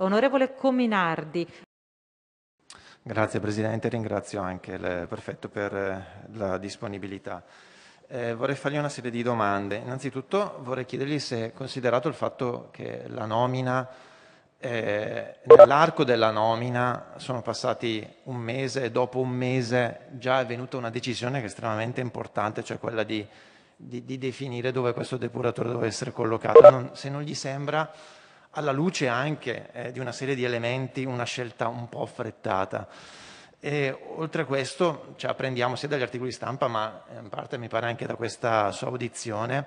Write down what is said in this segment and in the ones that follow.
Onorevole Cominardi. Grazie Presidente, ringrazio anche il Prefetto per eh, la disponibilità. Eh, vorrei fargli una serie di domande. Innanzitutto vorrei chiedergli se, considerato il fatto che la nomina, eh, nell'arco della nomina sono passati un mese e dopo un mese già è venuta una decisione che è estremamente importante, cioè quella di, di, di definire dove questo depuratore deve essere collocato. Non, se non gli sembra alla luce anche eh, di una serie di elementi, una scelta un po' affrettata. E, oltre a questo ci cioè, apprendiamo sia dagli articoli stampa, ma in parte mi pare anche da questa sua audizione,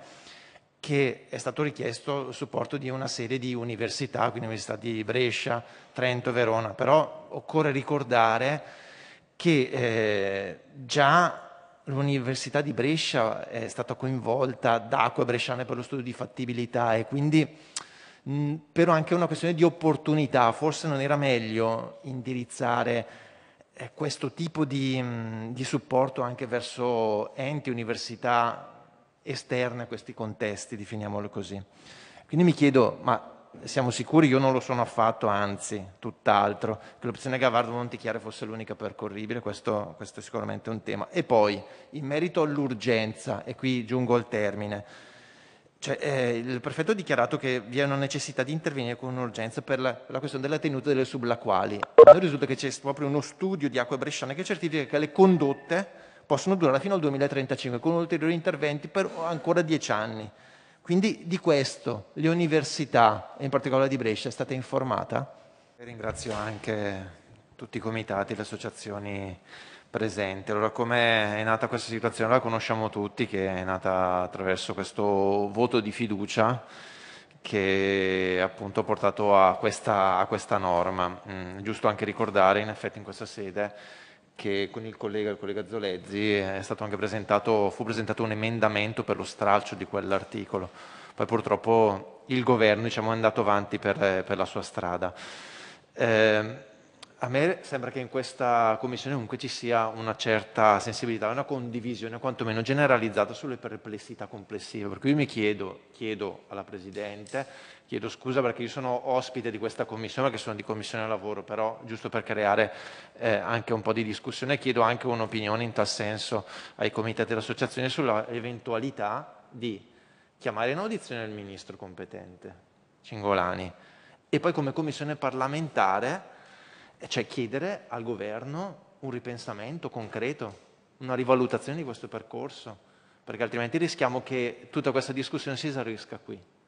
che è stato richiesto il supporto di una serie di università, quindi università di Brescia, Trento, Verona, però occorre ricordare che eh, già l'Università di Brescia è stata coinvolta da Acque Bresciane per lo studio di fattibilità e quindi Mm, però anche una questione di opportunità, forse non era meglio indirizzare eh, questo tipo di, mm, di supporto anche verso enti, università esterne a questi contesti, definiamolo così. Quindi mi chiedo, ma siamo sicuri? Io non lo sono affatto, anzi, tutt'altro, che l'opzione Gavardo-Montichiare fosse l'unica percorribile, questo, questo, è sicuramente un tema. E poi, in merito all'urgenza, e qui giungo al termine, cioè, eh, il prefetto ha dichiarato che vi è una necessità di intervenire con urgenza per la, la questione della tenuta delle sublaquali. Noi risulta che c'è proprio uno studio di acque bresciane che certifica che le condotte possono durare fino al 2035 con ulteriori interventi per ancora dieci anni. Quindi di questo le università, e in particolare di Brescia, è stata informata? Ringrazio anche tutti i comitati, le associazioni presente. Allora, come è nata questa situazione? La conosciamo tutti, che è nata attraverso questo voto di fiducia che appunto ha portato a questa, a questa norma. Mm, giusto anche ricordare, in effetti, in questa sede che con il collega, il collega Zolezzi, eh, presentato, fu presentato un emendamento per lo stralcio di quell'articolo. Poi purtroppo il governo diciamo, è andato avanti per, eh, per la sua strada. Eh, a me sembra che in questa commissione comunque ci sia una certa sensibilità, una condivisione quantomeno generalizzata sulle perplessità complessive. Per cui io mi chiedo, chiedo alla Presidente, chiedo scusa perché io sono ospite di questa commissione, perché sono di commissione lavoro, però giusto per creare eh, anche un po' di discussione, chiedo anche un'opinione in tal senso ai comitati dell'associazione sull'eventualità di chiamare in audizione il ministro competente, Cingolani, e poi come commissione parlamentare cioè chiedere al governo un ripensamento concreto, una rivalutazione di questo percorso, perché altrimenti rischiamo che tutta questa discussione si esaurisca qui.